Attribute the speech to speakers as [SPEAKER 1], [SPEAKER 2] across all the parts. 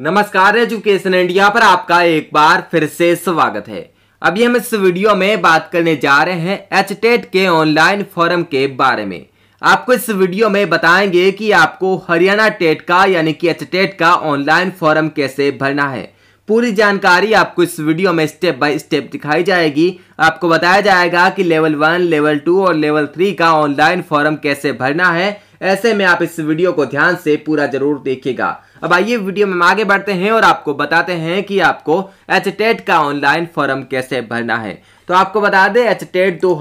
[SPEAKER 1] नमस्कार education India पर आपका एक बार फिर से स्वागत है अभी हम इस वीडियो में बात करने जा रहे हैं एच टेट e के ऑनलाइन फॉरम के बारे में आपको इस वीडियो में बताएंगे कि आपको हरियाणा टेट e का यानी कि एच टेट e का ऑनलाइन फॉरम कैसे भरना है पूरी जानकारी आपको इस वीडियो में स्टेप बाय स्टेप दिखाई जाएगी आपको बताया जाएगा कि लेवल वन लेवल टू और लेवल थ्री का ऑनलाइन फॉरम कैसे भरना है ऐसे में आप इस वीडियो को ध्यान से पूरा जरूर देखिएगा अब आइए वीडियो में आगे बढ़ते हैं और आपको बताते हैं कि आपको एच का ऑनलाइन फॉर्म कैसे भरना है तो आपको बता दें एच टेट दो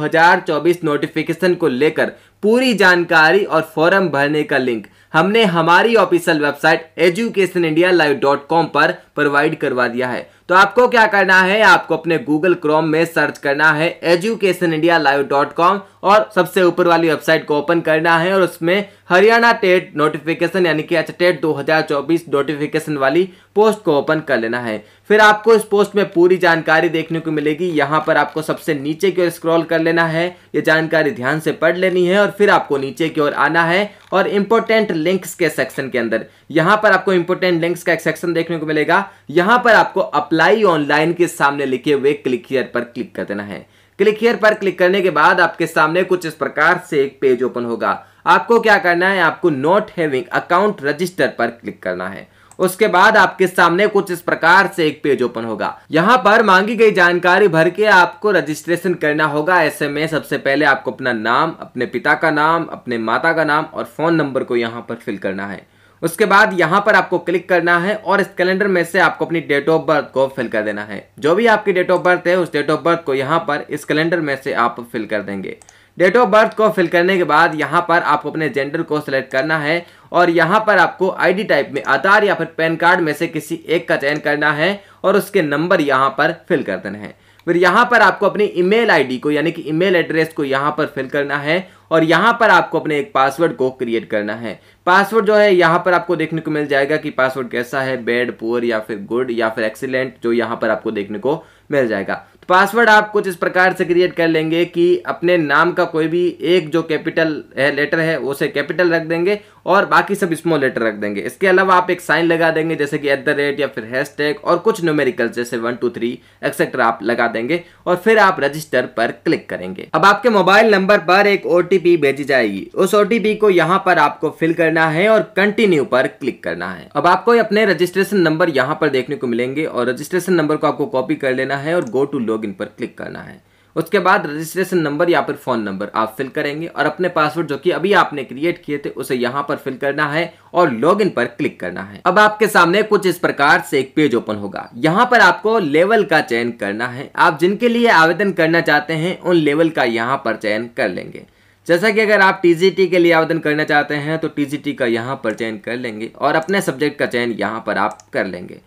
[SPEAKER 1] नोटिफिकेशन को लेकर पूरी जानकारी और फॉर्म भरने का लिंक हमने हमारी official website education India live dot com पर प्रोवाइड करवा दिया है तो आपको क्या करना है आपको अपने गूगल क्रोम में सर्च करना है education India live dot com और सबसे ऊपर वाली वेबसाइट को ओपन करना है और उसमें हरियाणा टेट नोटिफिकेशन यानी कि अच्छा टेट 2024 नोटिफिकेशन वाली पोस्ट को ओपन कर लेना है फिर आपको इस पोस्ट में पूरी जानकारी देखने को मिलेगी यहाँ पर आपको सबसे नीचे की ओर स्क्रॉल कर लेना है ये जानकारी ध्यान से पढ़ लेनी है और फिर आपको नीचे की ओर आना है और इम्पोर्टेंट लिंक्स के सेक्शन के अंदर यहां पर आपको इंपोर्टेंट लिंक्स का एक सेक्शन देखने को मिलेगा यहां पर आपको अप्लाई ऑनलाइन के सामने लिखे हुए क्लिक हियर पर क्लिक कर देना है क्लिक हियर पर क्लिक करने के बाद आपके सामने कुछ इस प्रकार से एक पेज ओपन होगा आपको क्या करना है आपको नॉट हैविंग अकाउंट रजिस्टर पर क्लिक करना है उसके बाद आपके सामने कुछ इस प्रकार से एक पेज ओपन होगा यहाँ पर मांगी गई जानकारी भर के आपको रजिस्ट्रेशन करना होगा ऐसे में सबसे पहले आपको अपना नाम अपने पिता का नाम अपने माता का नाम और फोन नंबर को यहाँ पर फिल करना है उसके बाद यहाँ पर आपको क्लिक करना है और इस कैलेंडर में से आपको अपनी डेट ऑफ बर्थ को फिल कर देना है जो भी आपकी डेट ऑफ बर्थ है उस डेट ऑफ बर्थ को यहाँ पर इस कैलेंडर में से आप फिल कर देंगे डेट ऑफ बर्थ को फिल करने के बाद यहाँ पर आपको अपने जेंडर को सिलेक्ट करना है और यहाँ पर आपको आईडी टाइप में आधार या फिर पैन कार्ड में से किसी एक का चयन करना है और उसके नंबर यहाँ पर फिल कर देना है फिर यहाँ पर आपको अपनी ईमेल आईडी को यानी कि ईमेल एड्रेस को यहाँ पर फिल करना है और यहाँ पर आपको अपने एक पासवर्ड को क्रिएट करना है पासवर्ड जो है यहाँ पर आपको देखने को मिल जाएगा कि पासवर्ड कैसा है बेड पुअर या फिर गुड या फिर एक्सीलेंट जो यहाँ पर आपको देखने को मिल जाएगा तो पासवर्ड आप कुछ इस प्रकार से क्रिएट कर लेंगे कि अपने नाम का कोई भी एक जो कैपिटल है लेटर है उसे कैपिटल रख देंगे और बाकी सब स्मॉल लेटर रख देंगे इसके अलावा आप एक साइन लगा देंगे जैसे कि एट द रेट या फिर हैश और कुछ न्यूमेरिकल जैसे वन टू थ्री एक्सेट्रा आप लगा देंगे और फिर आप रजिस्टर पर क्लिक करेंगे अब आपके मोबाइल नंबर पर एक ओ ओटीपी भेजी जाएगी उस ओटीपी को यहाँ पर आपको फिल करना है और कंटिन्यू पर क्लिक करना है अब आपको अपने रजिस्ट्रेशन नंबर यहाँ पर देखने को मिलेंगे और रजिस्ट्रेशन नंबर को आपको कॉपी कर लेना है और गो टू लॉग पर क्लिक करना है उसके बाद रजिस्ट्रेशन नंबर या फिर फ़ोन नंबर आप फिल करेंगे और अपने पासवर्ड जो कि अभी आपने क्रिएट किए थे उसे यहां पर फिल करना है और लॉगिन पर क्लिक करना है अब आपके सामने कुछ इस प्रकार से एक पेज ओपन होगा यहां पर आपको लेवल का चयन करना है आप जिनके लिए आवेदन करना चाहते हैं उन लेवल का यहाँ पर चयन कर लेंगे जैसा कि अगर आप टी के लिए आवेदन करना चाहते हैं तो टी का यहाँ पर चयन कर लेंगे और अपने सब्जेक्ट का चयन यहाँ पर आप कर लेंगे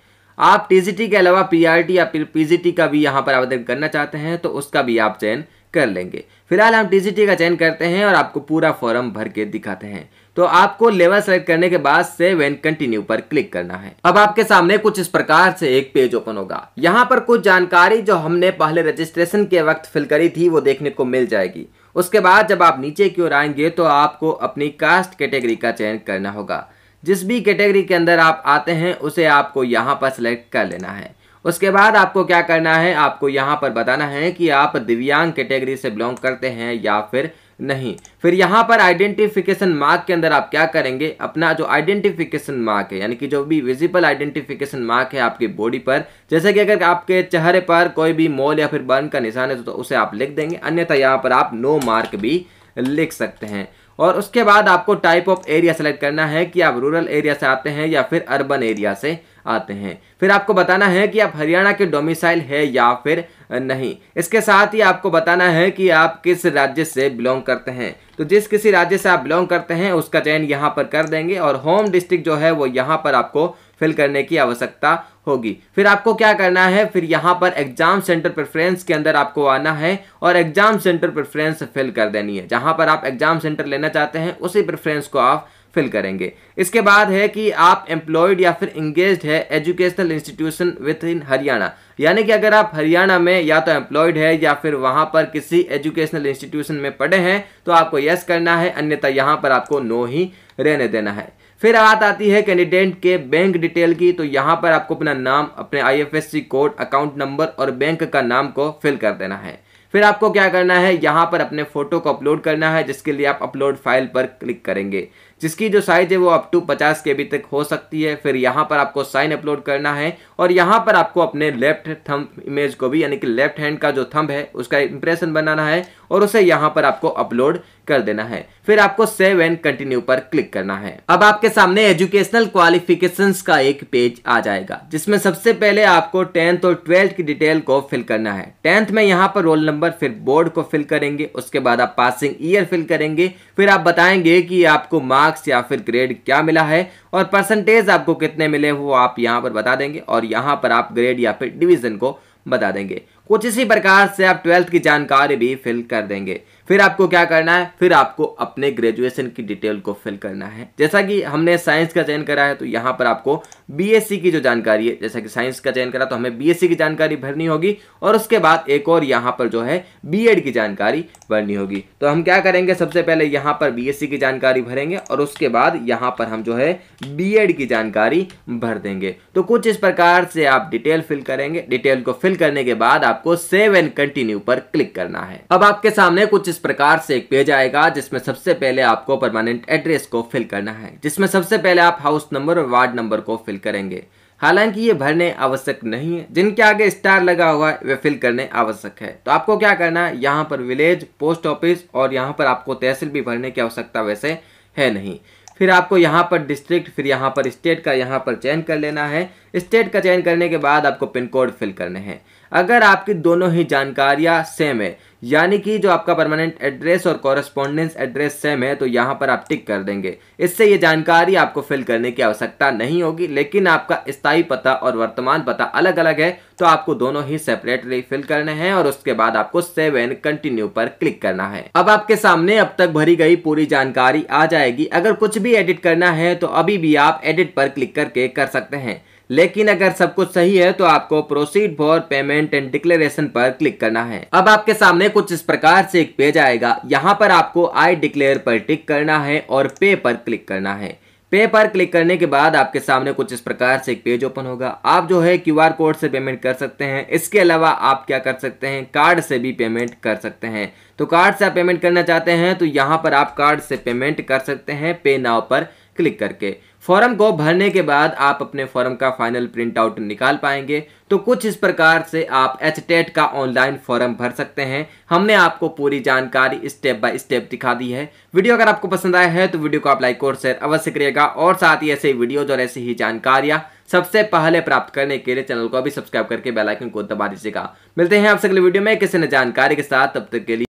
[SPEAKER 1] आप टी के अलावा पी या फिर पी का भी यहाँ पर आवेदन करना चाहते हैं तो उसका भी आप चयन कर लेंगे फिलहाल हम टी का चयन करते हैं और आपको पूरा फॉर्म भर के दिखाते हैं तो आपको लेवल सेलेक्ट करने के बाद से वेन कंटिन्यू पर क्लिक करना है अब आपके सामने कुछ इस प्रकार से एक पेज ओपन होगा यहाँ पर कुछ जानकारी जो हमने पहले रजिस्ट्रेशन के वक्त फिल करी थी वो देखने को मिल जाएगी उसके बाद जब आप नीचे की ओर आएंगे तो आपको अपनी कास्ट कैटेगरी का चयन करना होगा जिस भी कैटेगरी के अंदर आप आते हैं उसे आपको यहाँ पर सेलेक्ट कर लेना है उसके बाद आपको क्या करना है आपको यहाँ पर बताना है कि आप दिव्यांग कैटेगरी से बिलोंग करते हैं या फिर नहीं फिर यहाँ पर आइडेंटिफिकेशन मार्क के अंदर आप क्या करेंगे अपना जो आइडेंटिफिकेशन मार्क है यानी कि जो भी विजिबल आइडेंटिफिकेशन मार्क है आपकी बॉडी पर जैसे कि अगर आपके चेहरे पर कोई भी मोल या फिर बर्न का निशान है तो उसे आप लिख देंगे अन्यथा यहाँ पर आप नो मार्क भी लिख सकते हैं और उसके बाद आपको टाइप ऑफ एरिया सेलेक्ट करना है कि आप रूरल एरिया से आते हैं या फिर अर्बन एरिया से आते हैं फिर आपको बताना है कि आप हरियाणा के डोमिसाइल है या फिर नहीं इसके साथ ही आपको बताना है कि आप किस राज्य से बिलोंग करते हैं तो जिस किसी राज्य से आप बिलोंग करते हैं उसका चयन यहाँ पर कर देंगे और होम डिस्ट्रिक्ट जो है वो यहाँ पर आपको फिल करने की आवश्यकता होगी फिर आपको क्या करना है फिर यहाँ पर एग्जाम सेंटर प्रेफरेंस के अंदर आपको आना है और एग्जाम सेंटर प्रेफरेंस फिल कर देनी है जहाँ पर आप एग्जाम सेंटर लेना चाहते हैं उसी प्रेफरेंस को आप फिल करेंगे इसके बाद है कि आप एम्प्लॉयड या फिर इंगेज है educational institution within Haryana यानी कि अगर आप हरियाणा में या तो एम्प्लॉयड है या फिर वहां पर किसी एजुकेशनल इंस्टीट्यूशन में पढ़े हैं तो आपको यस करना है अन्यथा यहाँ पर आपको नो ही रहने देना है फिर बात आती है कैंडिडेट के बैंक डिटेल की तो यहाँ पर आपको अपना नाम अपने आई कोड अकाउंट नंबर और बैंक का नाम को फिल कर देना है फिर आपको क्या करना है यहाँ पर अपने फोटो को अपलोड करना है जिसके लिए आप अपलोड फाइल पर क्लिक करेंगे जिसकी जो साइज है वो अप टू पचास के बी तक हो सकती है फिर यहाँ पर आपको साइन अपलोड करना है और यहाँ पर आपको अपने लेफ्ट थंब इमेज को भी यानी कि लेफ्ट हैंड का जो थंब है उसका इंप्रेशन बनाना है और उसे यहाँ पर आपको अपलोड कर देना है फिर आपको सेव एंड कंटिन्यू पर क्लिक करना है अब आपके सामने एजुकेशनल क्वालिफिकेशन का एक पेज आ जाएगा जिसमें सबसे पहले आपको टेंथ और ट्वेल्थ की डिटेल को फिल करना है टेंथ में यहाँ पर रोल नंबर फिर बोर्ड को फिल करेंगे उसके बाद आप पासिंग ईयर फिल करेंगे फिर आप बताएंगे कि आपको मार्क मार्क्स या फिर ग्रेड क्या मिला है और परसेंटेज आपको कितने मिले वो आप यहाँ पर बता देंगे और यहाँ पर आप ग्रेड या फिर डिवीजन को बता देंगे कुछ इसी प्रकार से आप ट्वेल्थ की जानकारी भी फिल कर देंगे फिर आपको क्या करना है फिर आपको अपने ग्रेजुएशन की डिटेल को फिल करना है जैसा कि हमने साइंस का चयन करा है तो यहाँ पर आपको बी की जो जानकारी है जैसा कि साइंस का चयन करा तो हमें बी की जानकारी भरनी होगी और उसके बाद एक और यहाँ पर जो है बी की जानकारी भरनी होगी तो हम क्या करेंगे सबसे पहले यहाँ पर बी की जानकारी भरेंगे और उसके बाद यहाँ पर हम जो है बी की जानकारी भर देंगे तो कुछ इस प्रकार से आप डिटेल फिल करेंगे डिटेल को फिल करने के बाद आपको सेव एंड कंटिन्यू पर क्लिक करना है अब आपके सामने कुछ इस प्रकार से एक पेज आएगा जिसमें सबसे पहले आपको परमानेंट एड्रेस को फिल करना है जिसमें सबसे पहले आप हाउस नंबर और वार्ड नंबर को फिल करेंगे हालांकि ये भरने आवश्यक नहीं है जिनके आगे स्टार लगा हुआ है वे फिल करने आवश्यक है तो आपको क्या करना है यहाँ पर विलेज पोस्ट ऑफिस और यहाँ पर आपको तहसील भी भरने की आवश्यकता वैसे है नहीं फिर आपको यहाँ पर डिस्ट्रिक्ट फिर यहाँ पर स्टेट का यहाँ पर चयन कर लेना है स्टेट का चयन करने के बाद आपको पिन कोड फिल करने हैं अगर आपकी दोनों ही जानकारियां सेम है यानी कि जो आपका परमानेंट एड्रेस और कॉरेस्पॉन्डेंस एड्रेस सेम है तो यहाँ पर आप टिक कर देंगे इससे ये जानकारी आपको फिल करने की आवश्यकता नहीं होगी लेकिन आपका स्थायी पता और वर्तमान पता अलग अलग है तो आपको दोनों ही सेपरेटली फिल करने हैं और उसके बाद आपको सेव एंड कंटिन्यू पर क्लिक करना है अब आपके सामने अब तक भरी गई पूरी जानकारी आ जाएगी अगर कुछ भी एडिट करना है तो अभी भी आप एडिट पर क्लिक करके कर सकते हैं लेकिन अगर सब कुछ सही है तो आपको proceed for payment and declaration पर क्लिक करना है अब आपके सामने कुछ इस प्रकार से एक पेज आएगा यहाँ पर आपको आई डिक्लेयर पर टिक करना है और पे पर क्लिक करना है पे पर क्लिक करने के बाद आपके सामने कुछ इस प्रकार से एक पेज ओपन होगा आप जो है क्यूआर कोड से पेमेंट कर सकते हैं इसके अलावा आप क्या कर सकते हैं कार्ड से भी पेमेंट कर सकते हैं तो कार्ड से आप पेमेंट करना चाहते हैं तो यहाँ पर आप कार्ड से पेमेंट कर सकते हैं पे नाव पर क्लिक करके फॉर्म को भरने के बाद आप अपने फॉर्म का फाइनल प्रिंट आउट निकाल पाएंगे तो कुछ इस प्रकार से आप एच का ऑनलाइन फॉर्म भर सकते हैं हमने आपको पूरी जानकारी स्टेप बाय स्टेप दिखा दी है वीडियो अगर आपको पसंद आया है तो वीडियो को आप लाइक और शेयर अवश्य करिएगा और साथ ही ऐसे वीडियोज और ऐसी ही जानकारियां सबसे पहले प्राप्त करने के लिए चैनल को अभी सब्सक्राइब करके बेलाइकन को दबा दीजिएगा मिलते हैं आपसे अगले वीडियो में किसी ने जानकारी के साथ तब तक के लिए